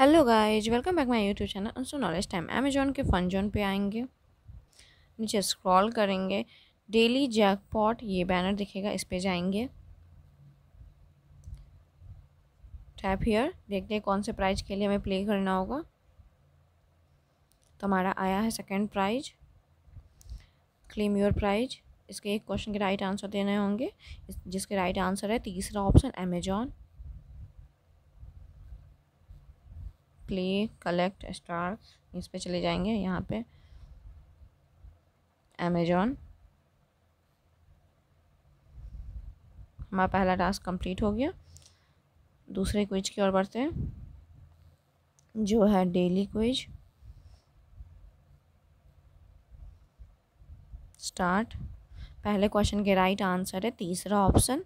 hello guys welcome back my YouTube channel अनसो knowledge time Amazon के fun zone पे आएंगे नीचे स्क्रॉल करेंगे डेली जैक पॉट ये बैनर दिखेगा इस पे जाएंगे टैप हियर देखते हैं कौन से प्राइज के लिए हमें प्ले करना होगा तो हमारा आया है second prize claim your prize इसके एक क्वेश्चन के राइट आंसर देने होंगे जिसके राइट आंसर है तीसरा option Amazon play collect star इस पे चले जाएंगे यहाँ पे अमेजॉन हमारा पहला टास्क कंप्लीट हो गया दूसरे क्विज की ओर बढ़ते हैं जो है डेली क्विज स्टार्ट पहले क्वेश्चन के राइट आंसर है तीसरा ऑप्शन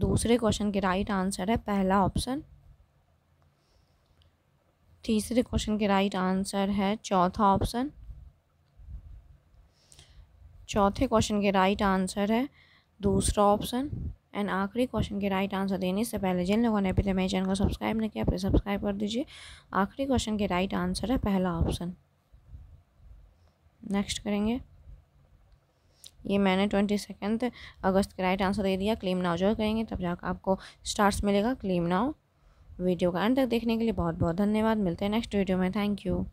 दूसरे क्वेश्चन के राइट आंसर है पहला ऑप्शन तीसरे क्वेश्चन के राइट आंसर है चौथा ऑप्शन चौथे क्वेश्चन के राइट आंसर है दूसरा ऑप्शन एंड आखिरी क्वेश्चन के राइट आंसर देने से पहले जिन लोगों ने अभी तक मेरे चैनल को सब्सक्राइब नहीं किया प्लीज़ सब्सक्राइब कर दीजिए आखिरी क्वेश्चन के राइट आंसर है पहला ऑप्शन नेक्स्ट करेंगे ये मैंने ट्वेंटी सेकेंड अगस्त का राइट आंसर दे दिया क्लेम नाउ जो करेंगे तब जाकर आपको स्टार्स मिलेगा क्लेम नाउ वीडियो का अंत तक देखने के लिए बहुत बहुत धन्यवाद मिलते हैं नेक्स्ट वीडियो में थैंक यू